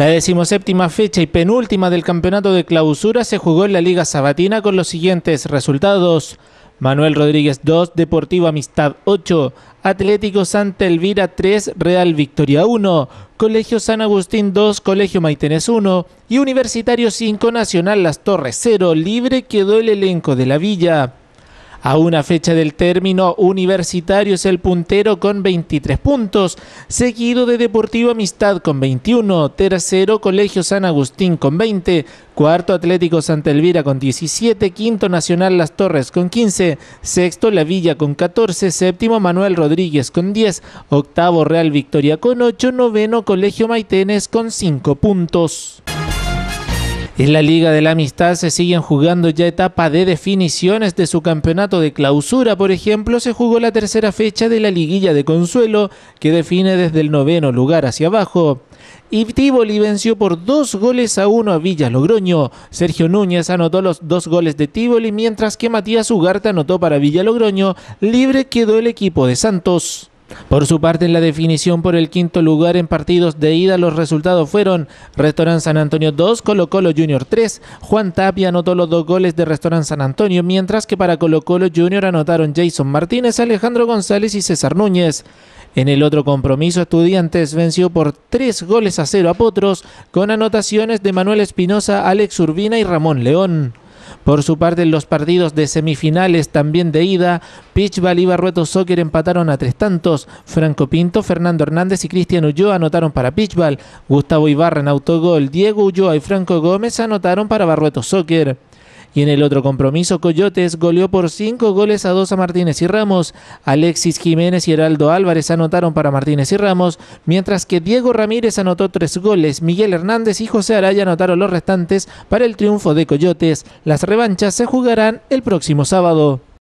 La decimoséptima fecha y penúltima del campeonato de clausura se jugó en la Liga Sabatina con los siguientes resultados. Manuel Rodríguez 2, Deportivo Amistad 8, Atlético Santa Elvira 3, Real Victoria 1, Colegio San Agustín 2, Colegio Maitenes 1 y Universitario 5, Nacional Las Torres 0. Libre quedó el elenco de la villa. A una fecha del término, Universitario es el puntero con 23 puntos, seguido de Deportivo Amistad con 21, tercero Colegio San Agustín con 20, cuarto Atlético Santa Elvira con 17, quinto Nacional Las Torres con 15, sexto La Villa con 14, séptimo Manuel Rodríguez con 10, octavo Real Victoria con 8, noveno Colegio Maitenes con 5 puntos. En la Liga de la Amistad se siguen jugando ya etapa de definiciones de su campeonato de clausura. Por ejemplo, se jugó la tercera fecha de la liguilla de consuelo, que define desde el noveno lugar hacia abajo. Y Tivoli venció por dos goles a uno a Villa Logroño. Sergio Núñez anotó los dos goles de Tivoli, mientras que Matías Ugarte anotó para Villa Logroño. Libre quedó el equipo de Santos. Por su parte, en la definición por el quinto lugar en partidos de ida, los resultados fueron Restaurant San Antonio 2, Colo Colo Junior 3. Juan Tapia anotó los dos goles de Restaurant San Antonio, mientras que para Colo Colo Junior anotaron Jason Martínez, Alejandro González y César Núñez. En el otro compromiso, Estudiantes venció por tres goles a cero a Potros, con anotaciones de Manuel Espinosa, Alex Urbina y Ramón León. Por su parte, en los partidos de semifinales también de ida, Pitchball y Barueto Soccer empataron a tres tantos. Franco Pinto, Fernando Hernández y Cristian Ulloa anotaron para Pitchball. Gustavo Ibarra en autogol, Diego Ulloa y Franco Gómez anotaron para Barrueto Soccer. Y en el otro compromiso, Coyotes goleó por cinco goles a dos a Martínez y Ramos. Alexis Jiménez y Heraldo Álvarez anotaron para Martínez y Ramos, mientras que Diego Ramírez anotó tres goles, Miguel Hernández y José Araya anotaron los restantes para el triunfo de Coyotes. Las revanchas se jugarán el próximo sábado.